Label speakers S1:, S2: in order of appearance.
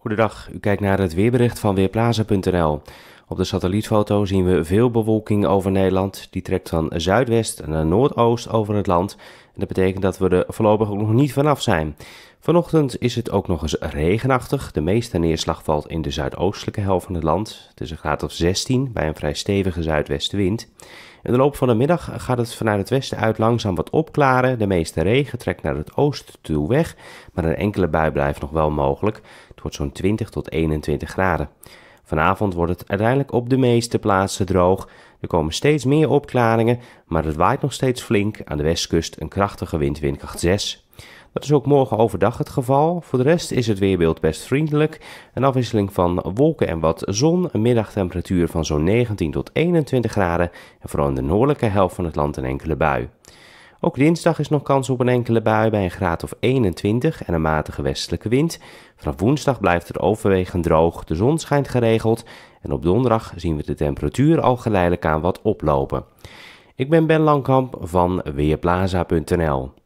S1: Goedendag, u kijkt naar het weerbericht van Weerplaza.nl. Op de satellietfoto zien we veel bewolking over Nederland. Die trekt van zuidwest naar noordoost over het land. En dat betekent dat we er voorlopig ook nog niet vanaf zijn. Vanochtend is het ook nog eens regenachtig. De meeste neerslag valt in de zuidoostelijke helft van het land. Het is een graad of 16 bij een vrij stevige zuidwestenwind. In de loop van de middag gaat het vanuit het westen uit langzaam wat opklaren. De meeste regen trekt naar het oosten toe weg, maar een enkele bui blijft nog wel mogelijk. Het wordt zo'n 20 tot 21 graden. Vanavond wordt het uiteindelijk op de meeste plaatsen droog. Er komen steeds meer opklaringen, maar het waait nog steeds flink. Aan de westkust een krachtige wind, windkracht 6. Dat is ook morgen overdag het geval. Voor de rest is het weerbeeld best vriendelijk. Een afwisseling van wolken en wat zon. Een middagtemperatuur van zo'n 19 tot 21 graden. En vooral in de noordelijke helft van het land een enkele bui. Ook dinsdag is nog kans op een enkele bui bij een graad of 21 en een matige westelijke wind. Vanaf woensdag blijft het overwegend droog, de zon schijnt geregeld en op donderdag zien we de temperatuur al geleidelijk aan wat oplopen. Ik ben Ben Langkamp van Weerplaza.nl.